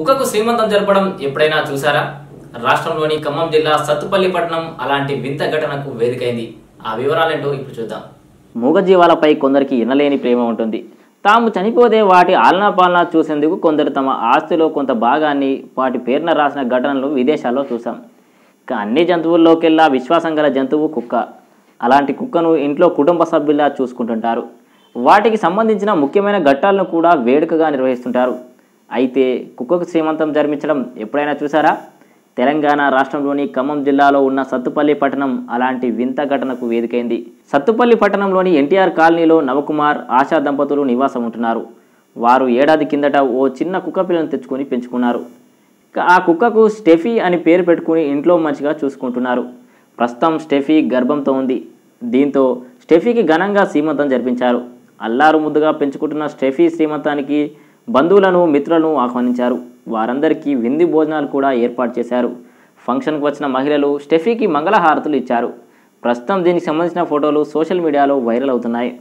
కుక్కకు శ్రీమంతం జరపడం ఎప్పుడైనా చూసారా రాష్ట్రంలోని ఖమ్మం జిల్లా సత్తుపల్లి పట్టణం అలాంటి వింత ఘటనకు వేదికైంది ఆ వివరాలేంటో ఇప్పుడు చూద్దాం మూగజీవాలపై కొందరికి ఇనలేని ప్రేమ ఉంటుంది తాము చనిపోతే వాటి ఆలనా పాలన చూసేందుకు కొందరు తమ ఆస్తిలో కొంత భాగాన్ని వాటి పేరున రాసిన ఘటనలు విదేశాల్లో చూసాం అన్ని జంతువుల్లోకెల్లా విశ్వాసం గల జంతువు కుక్క అలాంటి కుక్కను ఇంట్లో కుటుంబ సభ్యులా చూసుకుంటుంటారు వాటికి సంబంధించిన ముఖ్యమైన ఘట్టాలను కూడా వేడుకగా నిర్వహిస్తుంటారు అయితే కుక్కకు శ్రీమంతం జరిపించడం ఎప్పుడైనా చూసారా తెలంగాణ రాష్ట్రంలోని ఖమ్మం జిల్లాలో ఉన్న సత్తుపల్లి పట్టణం అలాంటి వింత ఘటనకు వేదికైంది సత్తుపల్లి పట్టణంలోని ఎన్టీఆర్ కాలనీలో నవకుమార్ ఆశా దంపతులు నివాసం ఉంటున్నారు వారు ఏడాది కిందట ఓ చిన్న కుక్క పిల్లను తెచ్చుకొని పెంచుకున్నారు ఆ కుక్కకు స్టెఫీ అని పేరు పెట్టుకుని ఇంట్లో మంచిగా చూసుకుంటున్నారు ప్రస్తుతం స్టెఫీ గర్భంతో ఉంది దీంతో స్టెఫీకి ఘనంగా శ్రీమంతం జరిపించారు అల్లారు ముద్దుగా పెంచుకుంటున్న స్టెఫీ శ్రీమంతానికి బంధువులను మిత్రులను ఆహ్వానించారు వారందరికీ వింది భోజనాలు కూడా ఏర్పాటు చేశారు ఫంక్షన్కు వచ్చిన మహిళలు స్టెఫీకి మంగళహారతులు ఇచ్చారు ప్రస్తుతం దీనికి సంబంధించిన ఫోటోలు సోషల్ మీడియాలో వైరల్ అవుతున్నాయి